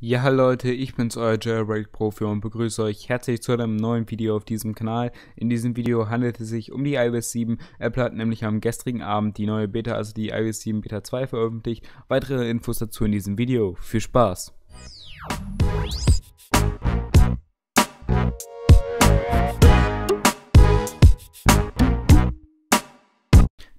Ja Leute, ich bin's euer Jailbreak Profi und begrüße euch herzlich zu einem neuen Video auf diesem Kanal. In diesem Video handelt es sich um die iOS 7. Apple hat nämlich am gestrigen Abend die neue Beta, also die iOS 7 Beta 2 veröffentlicht. Weitere Infos dazu in diesem Video. Viel Spaß!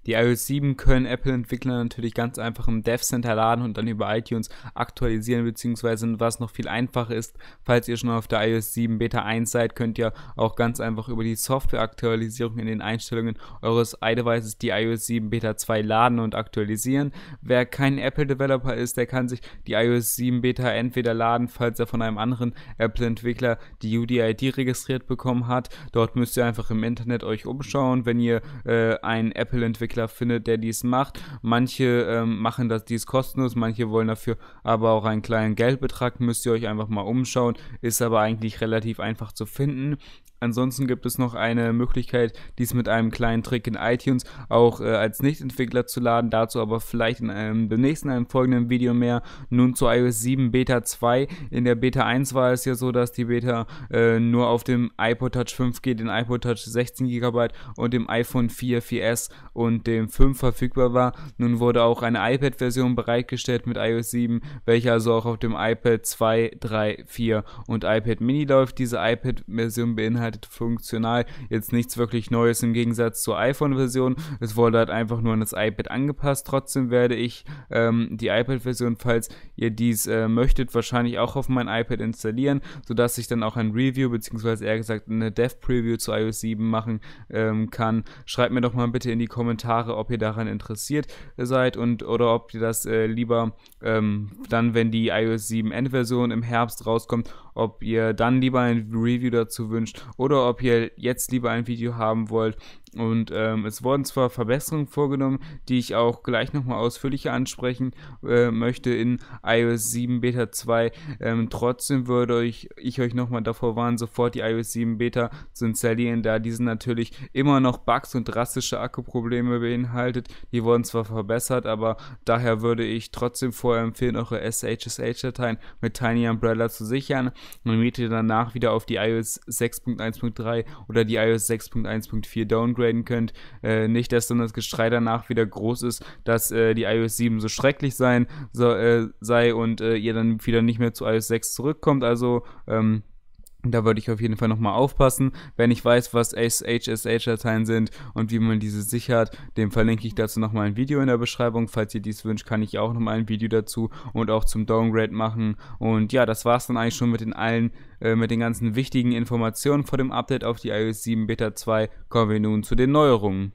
Die iOS 7 können Apple-Entwickler natürlich ganz einfach im Dev Center laden und dann über iTunes aktualisieren, beziehungsweise was noch viel einfacher ist, falls ihr schon auf der iOS 7 Beta 1 seid, könnt ihr auch ganz einfach über die Software-Aktualisierung in den Einstellungen eures iDevices die iOS 7 Beta 2 laden und aktualisieren. Wer kein Apple-Developer ist, der kann sich die iOS 7 Beta entweder laden, falls er von einem anderen Apple-Entwickler die UDID registriert bekommen hat. Dort müsst ihr einfach im Internet euch umschauen, wenn ihr äh, einen Apple-Entwickler Entwickler findet, der dies macht. Manche ähm, machen das dies kostenlos, manche wollen dafür aber auch einen kleinen Geldbetrag. Müsst ihr euch einfach mal umschauen. Ist aber eigentlich relativ einfach zu finden. Ansonsten gibt es noch eine Möglichkeit, dies mit einem kleinen Trick in iTunes auch äh, als Nicht-Entwickler zu laden. Dazu aber vielleicht in einem dem nächsten, einem folgenden Video mehr. Nun zu iOS 7 Beta 2. In der Beta 1 war es ja so, dass die Beta äh, nur auf dem iPod Touch 5G, den iPod Touch 16 GB und dem iPhone 4, 4S und dem 5 verfügbar war. Nun wurde auch eine iPad-Version bereitgestellt mit iOS 7, welche also auch auf dem iPad 2, 3, 4 und iPad Mini läuft. Diese iPad-Version beinhaltet funktional jetzt nichts wirklich Neues im Gegensatz zur iPhone-Version. Es wurde halt einfach nur an das iPad angepasst. Trotzdem werde ich ähm, die iPad-Version, falls ihr dies äh, möchtet, wahrscheinlich auch auf mein iPad installieren, sodass ich dann auch ein Review beziehungsweise eher gesagt eine Dev-Preview zu iOS 7 machen ähm, kann. Schreibt mir doch mal bitte in die Kommentare Kommentare, ob ihr daran interessiert seid und oder ob ihr das äh, lieber ähm, dann, wenn die iOS 7 Endversion im Herbst rauskommt, ob ihr dann lieber ein Review dazu wünscht oder ob ihr jetzt lieber ein Video haben wollt. Und ähm, es wurden zwar Verbesserungen vorgenommen, die ich auch gleich nochmal ausführlicher ansprechen äh, möchte in iOS 7 Beta 2. Ähm, trotzdem würde ich, ich euch nochmal davor warnen, sofort die iOS 7 Beta zu installieren, da diese natürlich immer noch Bugs und drastische Akkuprobleme beinhaltet. Die wurden zwar verbessert, aber daher würde ich trotzdem vorher empfehlen, eure SHSH-Dateien mit Tiny Umbrella zu sichern. Man hätte danach wieder auf die iOS 6.1.3 oder die iOS 6.1.4 downgraden könnt. Äh, nicht, dass dann das Geschrei danach wieder groß ist, dass äh, die iOS 7 so schrecklich sein so, äh, sei und äh, ihr dann wieder nicht mehr zu iOS 6 zurückkommt. Also ähm, da würde ich auf jeden Fall nochmal aufpassen. Wenn ich weiß, was HSH-Dateien sind und wie man diese sichert, dem verlinke ich dazu nochmal ein Video in der Beschreibung. Falls ihr dies wünscht, kann ich auch nochmal ein Video dazu und auch zum Downgrade machen. Und ja, das war es dann eigentlich schon mit den allen, äh, mit den ganzen wichtigen Informationen vor dem Update auf die iOS 7 Beta 2. Kommen wir nun zu den Neuerungen.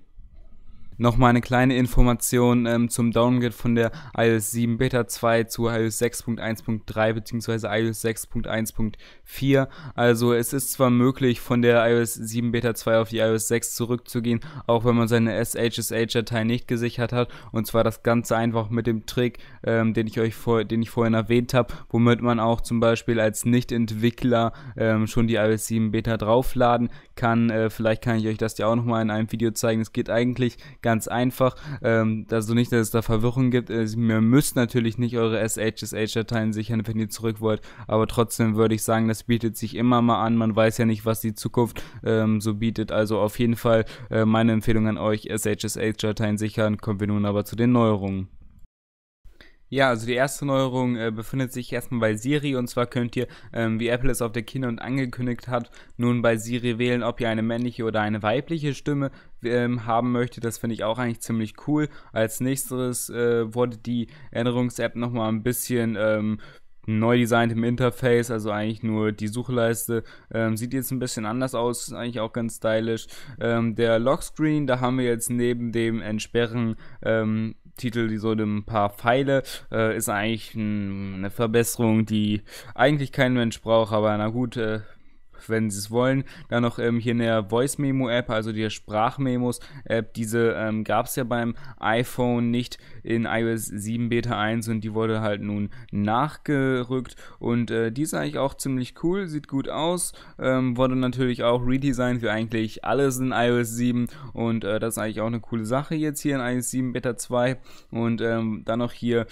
Nochmal eine kleine Information ähm, zum Downgrade von der iOS 7 Beta 2 zu iOS 6.1.3 bzw. iOS 6.1.4. Also es ist zwar möglich, von der iOS 7 Beta 2 auf die iOS 6 zurückzugehen, auch wenn man seine SHSH-Datei nicht gesichert hat. Und zwar das Ganze einfach mit dem Trick, ähm, den ich euch vor, den ich vorhin erwähnt habe, womit man auch zum Beispiel als Nicht-Entwickler ähm, schon die iOS 7 Beta draufladen kann. Äh, vielleicht kann ich euch das ja auch nochmal in einem Video zeigen. Es geht eigentlich ganz einfach. Ähm, also nicht, dass es da Verwirrung gibt. Äh, ihr müsst natürlich nicht eure SHSH-Dateien sichern, wenn ihr zurück wollt, aber trotzdem würde ich sagen, das bietet sich immer mal an. Man weiß ja nicht, was die Zukunft ähm, so bietet. Also auf jeden Fall äh, meine Empfehlung an euch, SHSH-Dateien sichern. Kommen wir nun aber zu den Neuerungen. Ja, also die erste Neuerung äh, befindet sich erstmal bei Siri und zwar könnt ihr, ähm, wie Apple es auf der Kino und angekündigt hat, nun bei Siri wählen, ob ihr eine männliche oder eine weibliche Stimme ähm, haben möchtet. Das finde ich auch eigentlich ziemlich cool. Als nächstes äh, wurde die erinnerungs app nochmal ein bisschen ähm, neu designt im Interface, also eigentlich nur die Suchleiste. Ähm, sieht jetzt ein bisschen anders aus, ist eigentlich auch ganz stylisch. Ähm, der Lockscreen, da haben wir jetzt neben dem Entsperren ähm, Titel, die so ein paar Pfeile, äh, ist eigentlich ein, eine Verbesserung, die eigentlich kein Mensch braucht, aber na gut, äh, wenn Sie es wollen, dann noch ähm, hier in der Voice Memo App, also die Sprachmemos App, diese ähm, gab es ja beim iPhone nicht in iOS 7 Beta 1 und die wurde halt nun nachgerückt und äh, die ist eigentlich auch ziemlich cool, sieht gut aus, ähm, wurde natürlich auch redesigned für eigentlich alles in iOS 7 und äh, das ist eigentlich auch eine coole Sache jetzt hier in iOS 7 Beta 2 und ähm, dann noch hier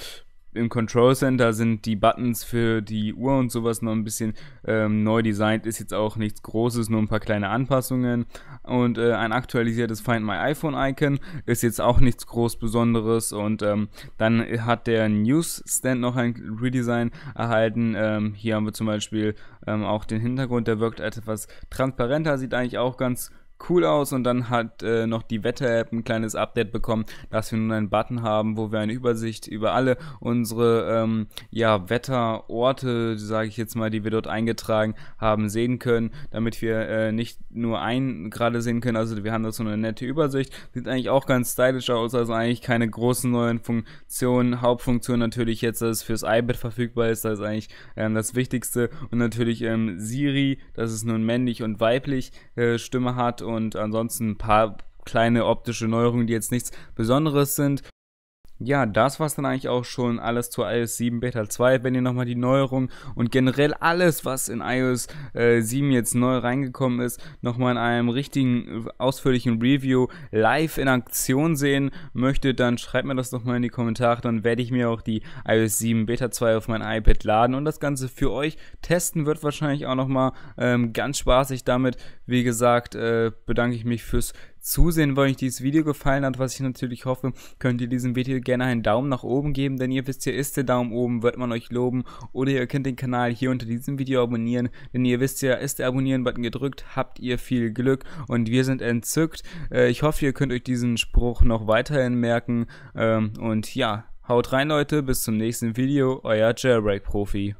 im Control Center sind die Buttons für die Uhr und sowas noch ein bisschen ähm, neu designt. Ist jetzt auch nichts Großes, nur ein paar kleine Anpassungen. Und äh, ein aktualisiertes Find My iPhone Icon ist jetzt auch nichts groß Besonderes. Und ähm, dann hat der Newsstand noch ein Redesign erhalten. Ähm, hier haben wir zum Beispiel ähm, auch den Hintergrund, der wirkt etwas transparenter, sieht eigentlich auch ganz gut cool aus. Und dann hat äh, noch die Wetter-App ein kleines Update bekommen, dass wir nun einen Button haben, wo wir eine Übersicht über alle unsere ähm, ja, Wetterorte, sage ich jetzt mal, die wir dort eingetragen haben, sehen können, damit wir äh, nicht nur einen gerade sehen können. Also wir haben da so eine nette Übersicht. Sieht eigentlich auch ganz stylisch aus, also eigentlich keine großen neuen Funktionen. Hauptfunktion natürlich jetzt, dass es fürs iPad verfügbar ist, das ist eigentlich ähm, das Wichtigste. Und natürlich ähm, Siri, dass es nun männlich und weiblich äh, Stimme hat. Und und ansonsten ein paar kleine optische Neuerungen, die jetzt nichts Besonderes sind. Ja, das war es dann eigentlich auch schon alles zur iOS 7 Beta 2. Wenn ihr nochmal die Neuerungen und generell alles, was in iOS äh, 7 jetzt neu reingekommen ist, nochmal in einem richtigen, äh, ausführlichen Review live in Aktion sehen möchtet, dann schreibt mir das nochmal in die Kommentare. Dann werde ich mir auch die iOS 7 Beta 2 auf mein iPad laden und das Ganze für euch testen. Wird wahrscheinlich auch nochmal ähm, ganz spaßig damit. Wie gesagt, äh, bedanke ich mich fürs Zusehen, weil euch dieses Video gefallen hat, was ich natürlich hoffe, könnt ihr diesem Video gerne einen Daumen nach oben geben, denn ihr wisst, ja, ist der Daumen oben, wird man euch loben oder ihr könnt den Kanal hier unter diesem Video abonnieren, denn ihr wisst ja, ist der Abonnieren-Button gedrückt, habt ihr viel Glück und wir sind entzückt. Äh, ich hoffe, ihr könnt euch diesen Spruch noch weiterhin merken ähm, und ja, haut rein Leute, bis zum nächsten Video, euer Jailbreak-Profi.